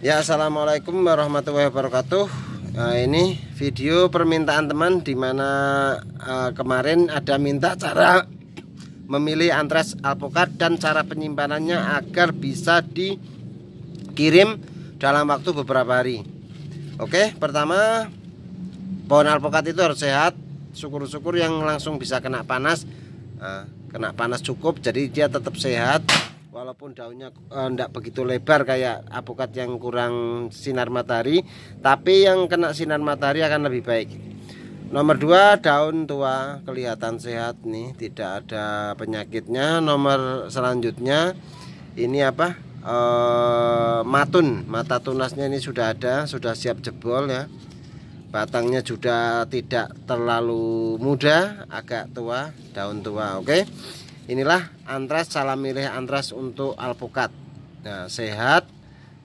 Ya assalamualaikum warahmatullahi wabarakatuh nah, Ini video permintaan teman Dimana uh, eh, kemarin ada minta cara Memilih antres alpukat Dan cara penyimpanannya agar bisa dikirim Dalam waktu beberapa hari Oke pertama Pohon alpukat itu harus sehat Syukur-syukur yang langsung bisa kena panas uh, Kena panas cukup jadi dia tetap sehat walaupun daunnya tidak eh, uh, begitu lebar kayak apokat yang kurang sinar matahari tapi yang kena sinar matahari akan lebih baik nomor dua daun tua kelihatan sehat nih tidak ada penyakitnya nomor selanjutnya ini apa uh, matun mata tunasnya ini sudah ada sudah siap jebol ya batangnya juga tidak terlalu muda agak tua daun tua oke okay? Inilah antras salah milih antras untuk alpukat. Nah, sehat,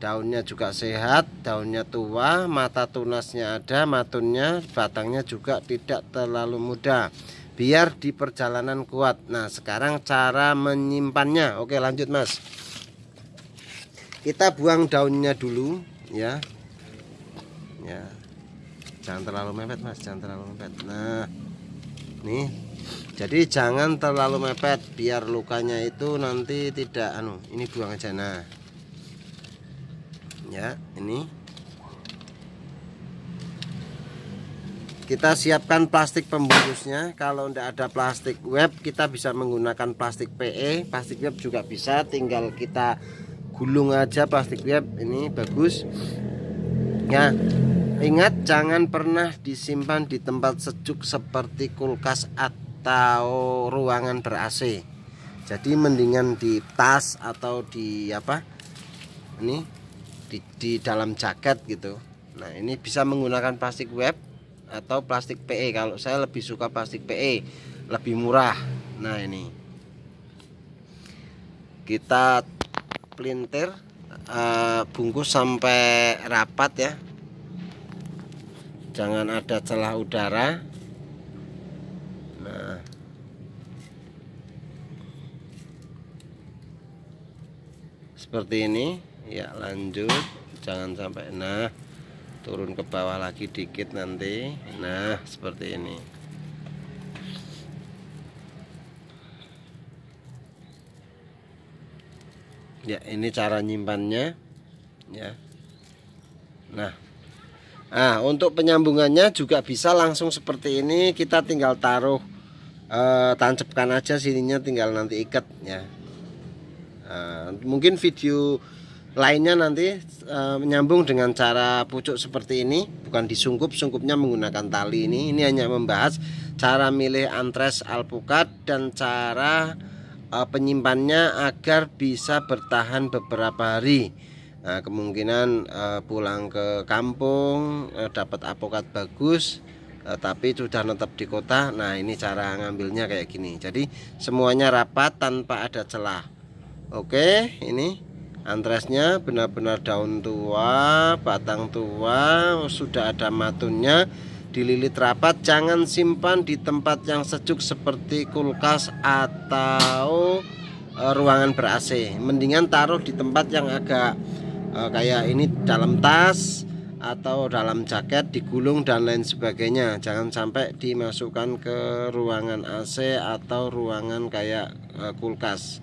daunnya juga sehat, daunnya tua, mata tunasnya ada, matunnya, batangnya juga tidak terlalu muda. Biar di perjalanan kuat. Nah, sekarang cara menyimpannya. Oke, lanjut Mas. Kita buang daunnya dulu, ya. Ya. Jangan terlalu mepet, Mas, jangan terlalu mepet. Nah, nih jadi jangan terlalu mepet biar lukanya itu nanti tidak anu ini buang aja nah ya ini kita siapkan plastik pembungkusnya kalau tidak ada plastik web kita bisa menggunakan plastik PE plastik web juga bisa tinggal kita gulung aja plastik web ini bagus ya ingat jangan pernah disimpan di tempat sejuk seperti kulkas atau atau ruangan ber AC jadi mendingan di tas atau di apa ini di, di dalam jaket gitu nah ini bisa menggunakan plastik web atau plastik PE kalau saya lebih suka plastik PE lebih murah nah ini kita pelintir eh, bungkus sampai rapat ya jangan ada celah udara seperti ini ya lanjut jangan sampai nah turun ke bawah lagi dikit nanti nah seperti ini ya ini cara nyimpannya ya nah nah untuk penyambungannya juga bisa langsung seperti ini kita tinggal taruh eh, tancapkan aja sininya tinggal nanti ikat ya Eh, mungkin video lainnya nanti uh, menyambung dengan cara pucuk seperti ini bukan disungkup sungkupnya menggunakan tali ini ini hanya membahas cara milih antres alpukat dan cara uh, penyimpannya agar bisa bertahan beberapa hari nah, kemungkinan uh, pulang ke kampung uh, dapat alpukat bagus tapi sudah tetap di kota nah ini cara ngambilnya kayak gini jadi semuanya rapat tanpa ada celah Oke, ini antrasnya benar-benar daun tua, batang tua, sudah ada matunnya, dililit rapat, jangan simpan di tempat yang sejuk seperti kulkas atau e, ruangan ber AC. Mendingan taruh di tempat yang agak e, kayak ini dalam tas atau dalam jaket digulung dan lain sebagainya. Jangan sampai dimasukkan ke ruangan AC atau ruangan kayak e, kulkas.